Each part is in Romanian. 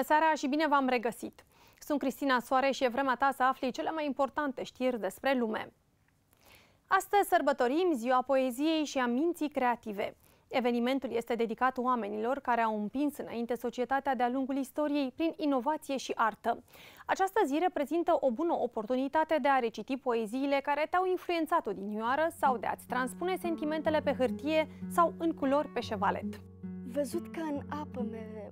Bună seara și bine v-am regăsit! Sunt Cristina Soare și e vremea ta să afli cele mai importante știri despre lume. Astăzi sărbătorim Ziua Poeziei și a Minții Creative. Evenimentul este dedicat oamenilor care au împins înainte societatea de-a lungul istoriei prin inovație și artă. Această zi reprezintă o bună oportunitate de a reciti poeziile care te-au influențat odinioară sau de a-ți transpune sentimentele pe hârtie sau în culori pe șevalet. Văzut ca în apă mereu,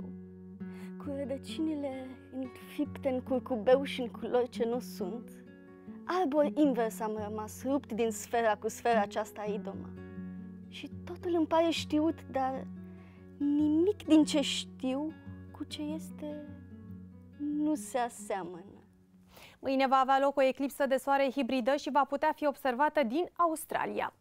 cu rădăcinile înfipte în curcubeu și în culori ce nu sunt, arbor invers am rămas, rupt din sfera cu sfera aceasta idomă. Și totul îmi pare știut, dar nimic din ce știu cu ce este nu se aseamănă. Mâine va avea loc o eclipsă de soare hibridă și va putea fi observată din Australia.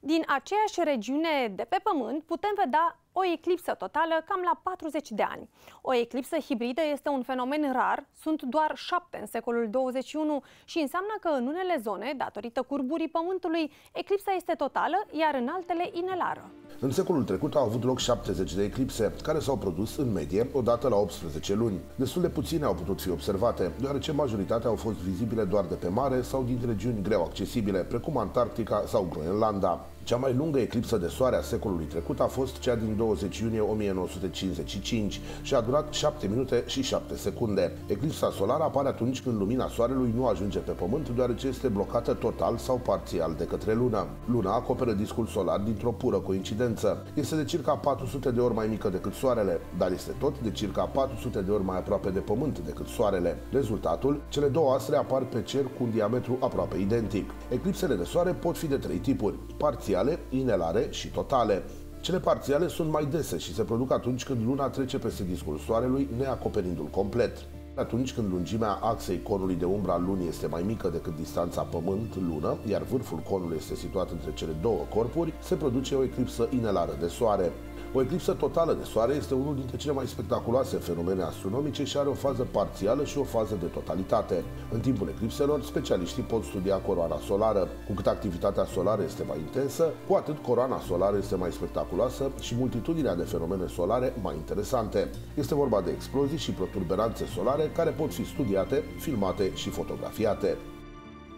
Din aceeași regiune de pe Pământ putem vedea o eclipsă totală cam la 40 de ani. O eclipsă hibridă este un fenomen rar, sunt doar șapte în secolul 21 și înseamnă că în unele zone, datorită curburii Pământului, eclipsa este totală, iar în altele inelară. În secolul trecut au avut loc 70 de eclipse, care s-au produs în medie odată la 18 luni. Destul de puține au putut fi observate, deoarece majoritatea au fost vizibile doar de pe mare sau din regiuni greu accesibile, precum Antarctica sau Groenlanda. Cea mai lungă eclipsă de soare a secolului trecut a fost cea din 20 iunie 1955 și a durat 7 minute și 7 secunde. Eclipsa solară apare atunci când lumina soarelui nu ajunge pe pământ deoarece este blocată total sau parțial de către lună. Luna acoperă discul solar dintr-o pură coincidență. Este de circa 400 de ori mai mică decât soarele, dar este tot de circa 400 de ori mai aproape de pământ decât soarele. Rezultatul? Cele două astre apar pe cer cu un diametru aproape identic. Eclipsele de soare pot fi de trei tipuri, parțial parțiale, inelare și totale. Cele parțiale sunt mai dese și se produc atunci când luna trece peste discul soarelui, neacoperindu-l complet. Atunci când lungimea axei conului de umbra lunii este mai mică decât distanța Pământ-Lună, iar vârful conului este situat între cele două corpuri, se produce o eclipsă inelară de soare. O eclipsă totală de soare este unul dintre cele mai spectaculoase fenomene astronomice și are o fază parțială și o fază de totalitate. În timpul eclipselor, specialiștii pot studia coroana solară. Cu cât activitatea solară este mai intensă, cu atât coroana solară este mai spectaculoasă și multitudinea de fenomene solare mai interesante. Este vorba de explozii și protuberanțe solare care pot fi studiate, filmate și fotografiate.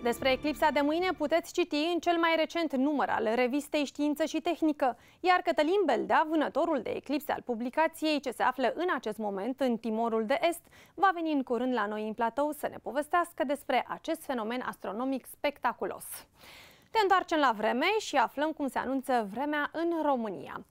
Despre eclipsa de mâine puteți citi în cel mai recent număr al revistei Știință și Tehnică, iar Cătălin Beldea, vânătorul de eclipse al publicației ce se află în acest moment în Timorul de Est, va veni în curând la noi în platou să ne povestească despre acest fenomen astronomic spectaculos. Te întoarcem la vreme și aflăm cum se anunță vremea în România.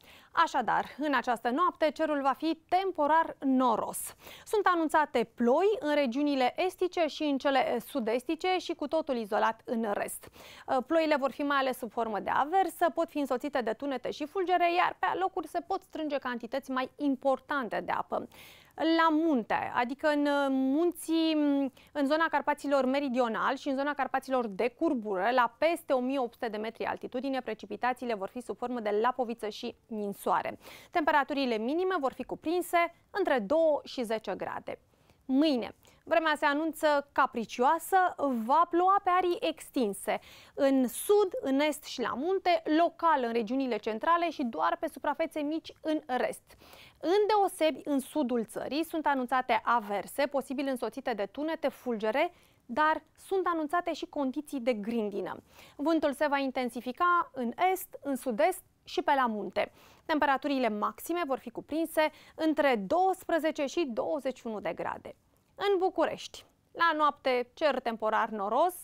Așadar, în această noapte cerul va fi temporar noros. Sunt anunțate ploi în regiunile estice și în cele sud-estice și cu totul izolat în rest. Uh, ploile vor fi mai ales sub formă de aversă, pot fi însoțite de tunete și fulgere, iar pe locuri se pot strânge cantități mai importante de apă la munte, adică în uh, munții, în zona Carpaților Meridional și în zona Carpaților de curbură, la peste 1800 de metri altitudine, precipitațiile vor fi sub formă de lapoviță și ninsul soare. Temperaturile minime vor fi cuprinse între 2 și 10 grade. Mâine, Vremea se anunță capricioasă, va ploua pe arii extinse, în sud, în est și la munte, local în regiunile centrale și doar pe suprafețe mici în rest. Îndeosebi în sudul țării sunt anunțate averse, posibil însoțite de tunete, fulgere, dar sunt anunțate și condiții de grindină. Vântul se va intensifica în est, în sud-est, și pe la munte. Temperaturile maxime vor fi cuprinse între 12 și 21 de grade. În București, la noapte cer temporar noros,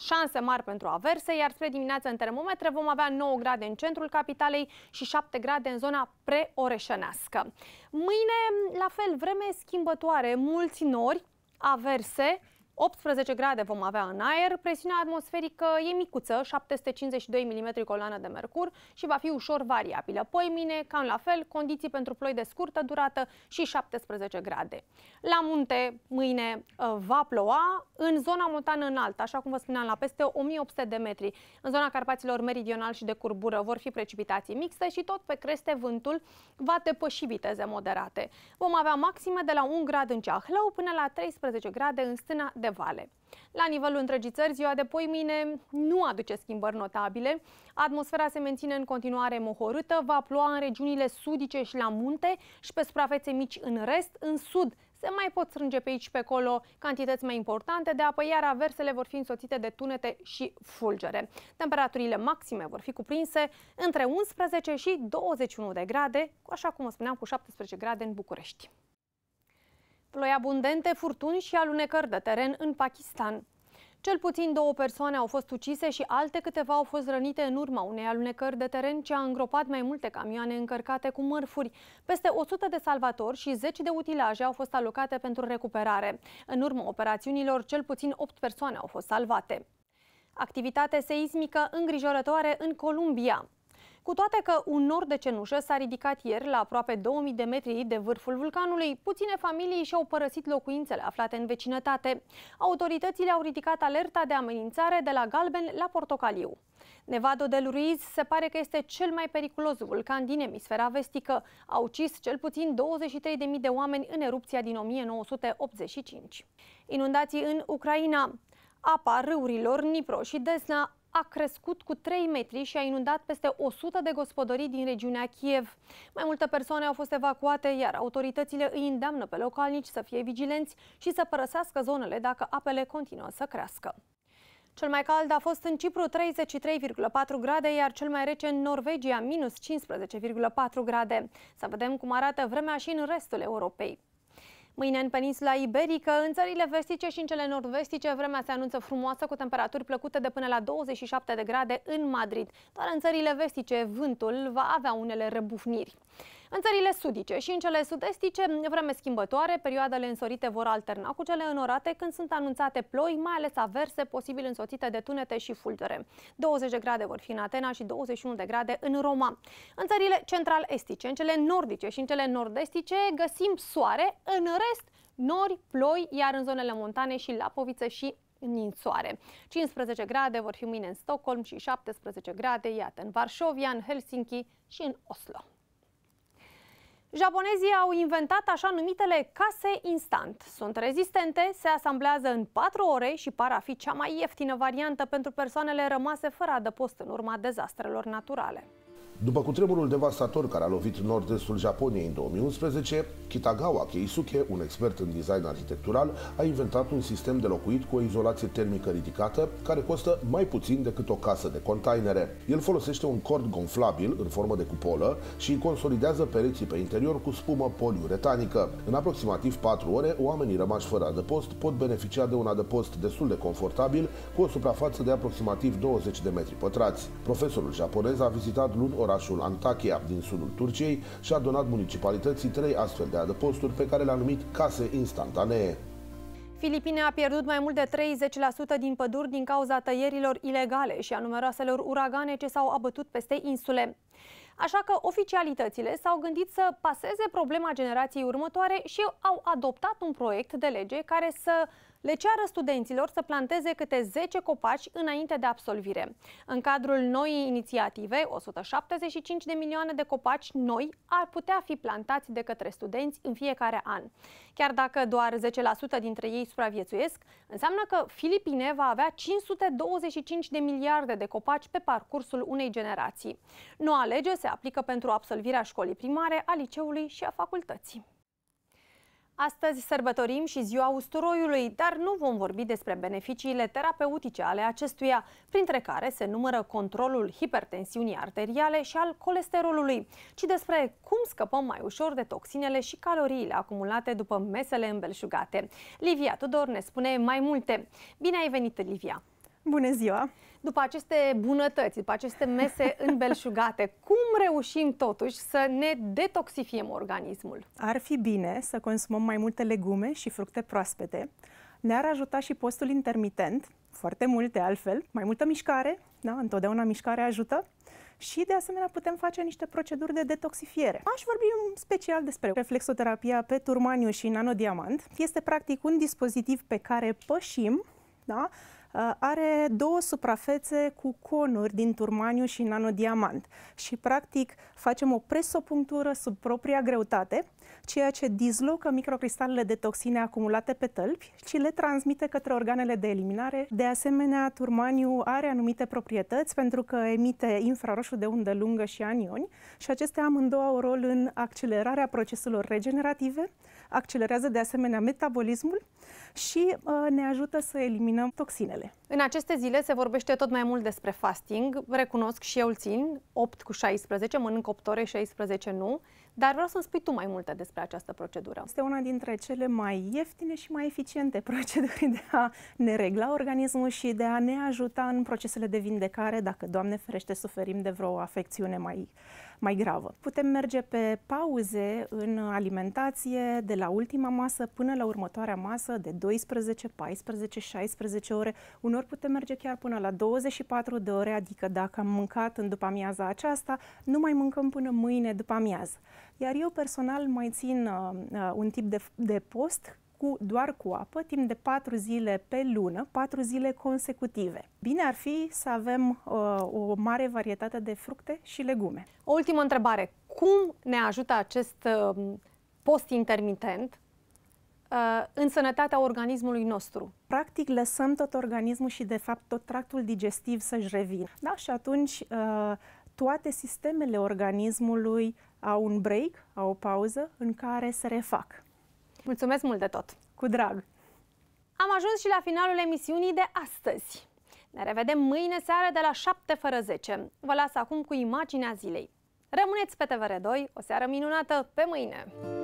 șanse mari pentru averse, iar spre dimineață în termometre vom avea 9 grade în centrul capitalei și 7 grade în zona preoreșănească. Mâine, la fel, vreme schimbătoare, mulți nori, averse, 18 grade vom avea în aer, presiunea atmosferică e micuță, 752 mm coloană de mercur și va fi ușor variabilă. Poimine, cam la fel, condiții pentru ploi de scurtă durată și 17 grade. La munte, mâine ă, va ploua, în zona montană înaltă, așa cum vă spuneam, la peste 1800 de metri, în zona Carpaților meridional și de curbură vor fi precipitații mixte și tot pe creste vântul va depăși viteze moderate. Vom avea maxime de la 1 grad în Ceahlău până la 13 grade în stâna de vale. La nivelul întregii țări, ziua de poi mine nu aduce schimbări notabile. Atmosfera se menține în continuare mohorâtă, va ploa în regiunile sudice și la munte și pe suprafețe mici în rest. În sud se mai pot strânge pe aici și pe acolo cantități mai importante de apă, iar aversele vor fi însoțite de tunete și fulgere. Temperaturile maxime vor fi cuprinse între 11 și 21 de grade, așa cum o spuneam, cu 17 grade în București. Ploi abundente, furtuni și alunecări de teren în Pakistan. Cel puțin două persoane au fost ucise și alte câteva au fost rănite în urma unei alunecări de teren ce a îngropat mai multe camioane încărcate cu mărfuri. Peste 100 de salvatori și 10 de utilaje au fost alocate pentru recuperare. În urma operațiunilor, cel puțin 8 persoane au fost salvate. Activitate seismică îngrijorătoare în Columbia. Cu toate că un nor de cenușă s-a ridicat ieri la aproape 2000 de metri de vârful vulcanului, puține familii și-au părăsit locuințele aflate în vecinătate. Autoritățile au ridicat alerta de amenințare de la galben la portocaliu. Nevado de Ruiz se pare că este cel mai periculos vulcan din emisfera vestică. A ucis cel puțin 23.000 de oameni în erupția din 1985. Inundații în Ucraina. Apa râurilor Nipro și Desna a crescut cu 3 metri și a inundat peste 100 de gospodării din regiunea Kiev. Mai multe persoane au fost evacuate, iar autoritățile îi îndeamnă pe localnici să fie vigilenți și să părăsească zonele dacă apele continuă să crească. Cel mai cald a fost în Cipru 33,4 grade, iar cel mai rece în Norvegia minus 15,4 grade. Să vedem cum arată vremea și în restul Europei. Mâine în peninsula iberică, în țările vestice și în cele nordvestice, vremea se anunță frumoasă cu temperaturi plăcute de până la 27 de grade în Madrid. Doar în țările vestice, vântul va avea unele răbufniri. În țările sudice și în cele sud-estice, vreme schimbătoare, perioadele însorite vor alterna cu cele înorate când sunt anunțate ploi, mai ales averse, posibil însoțite de tunete și fulgere. 20 de grade vor fi în Atena și 21 de grade în Roma. În țările central-estice, în cele nordice și în cele nord găsim soare, în rest nori, ploi, iar în zonele montane și Lapoviță și ninsoare. 15 grade vor fi mâine în Stockholm și 17 grade, iată, în Varșovia, în Helsinki și în Oslo. Japonezii au inventat așa numitele case instant. Sunt rezistente, se asamblează în 4 ore și par a fi cea mai ieftină variantă pentru persoanele rămase fără adăpost în urma dezastrelor naturale. După cutremurul devastator care a lovit nord-estul Japoniei în 2011, Kitagawa Keisuke, un expert în design arhitectural, a inventat un sistem de locuit cu o izolație termică ridicată, care costă mai puțin decât o casă de containere. El folosește un cord gonflabil în formă de cupolă și îi consolidează pereții pe interior cu spumă poliuretanică. În aproximativ 4 ore, oamenii rămași fără adăpost pot beneficia de un adăpost destul de confortabil cu o suprafață de aproximativ 20 de metri pătrați. Profesorul japonez a vizitat luni orașul Antakya din sudul Turciei și a donat municipalității trei astfel de adăposturi pe care le-a numit case instantanee. Filipine a pierdut mai mult de 30% din păduri din cauza tăierilor ilegale și a numeroaselor uragane ce s-au abătut peste insule. Așa că oficialitățile s-au gândit să paseze problema generației următoare și au adoptat un proiect de lege care să le ceară studenților să planteze câte 10 copaci înainte de absolvire. În cadrul noii inițiative, 175 de milioane de copaci noi ar putea fi plantați de către studenți în fiecare an. Chiar dacă doar 10% dintre ei supraviețuiesc, înseamnă că Filipine va avea 525 de miliarde de copaci pe parcursul unei generații. Noua lege se aplică pentru absolvirea școlii primare, a liceului și a facultății. Astăzi sărbătorim și ziua usturoiului, dar nu vom vorbi despre beneficiile terapeutice ale acestuia, printre care se numără controlul hipertensiunii arteriale și al colesterolului, ci despre cum scăpăm mai ușor de toxinele și caloriile acumulate după mesele îmbelșugate. Livia Tudor ne spune mai multe. Bine ai venit, Livia! Bună ziua! după aceste bunătăți, după aceste mese înbelșugate, cum reușim totuși să ne detoxifiem organismul? Ar fi bine să consumăm mai multe legume și fructe proaspete. Ne-ar ajuta și postul intermitent, foarte multe altfel, mai multă mișcare, da? întotdeauna mișcare ajută și de asemenea putem face niște proceduri de detoxifiere. Aș vorbi în special despre reflexoterapia pe turmaniu și nanodiamant. Este practic un dispozitiv pe care pășim da? Uh, are două suprafețe cu conuri din turmaniu și nanodiamant și practic facem o presopunctură sub propria greutate, ceea ce dislocă microcristalele de toxine acumulate pe tălpi și le transmite către organele de eliminare. De asemenea, turmaniu are anumite proprietăți pentru că emite infraroșu de undă lungă și anioni și acestea amândouă au rol în accelerarea proceselor regenerative, accelerează de asemenea metabolismul și uh, ne ajută să eliminăm toxinele zilele. În aceste zile se vorbește tot mai mult despre fasting. Recunosc și eu îl țin, 8 cu 16, mănânc 8 ore, 16 nu. Dar vreau să-mi spui tu mai multe despre această procedură. Este una dintre cele mai ieftine și mai eficiente proceduri de a ne regla organismul și de a ne ajuta în procesele de vindecare dacă, Doamne ferește, suferim de vreo afecțiune mai, mai gravă. Putem merge pe pauze în alimentație de la ultima masă până la următoarea masă de 12, 14, 16 ore. Unor putem merge chiar până la 24 de ore, adică dacă am mâncat în după amiaza aceasta, nu mai mâncăm până mâine după amiază. Iar eu personal mai țin uh, uh, un tip de, de post cu, doar cu apă timp de 4 zile pe lună, 4 zile consecutive. Bine ar fi să avem uh, o mare varietate de fructe și legume. O ultimă întrebare. Cum ne ajută acest uh, post intermitent uh, în sănătatea organismului nostru? Practic lăsăm tot organismul și de fapt tot tractul digestiv să-și revină. Da? Și atunci uh, toate sistemele organismului au un break, au o pauză în care se refac. Mulțumesc mult de tot! Cu drag! Am ajuns și la finalul emisiunii de astăzi. Ne revedem mâine seară de la 7 fără 10. Vă las acum cu imaginea zilei. Rămâneți pe TVR2, o seară minunată, pe mâine!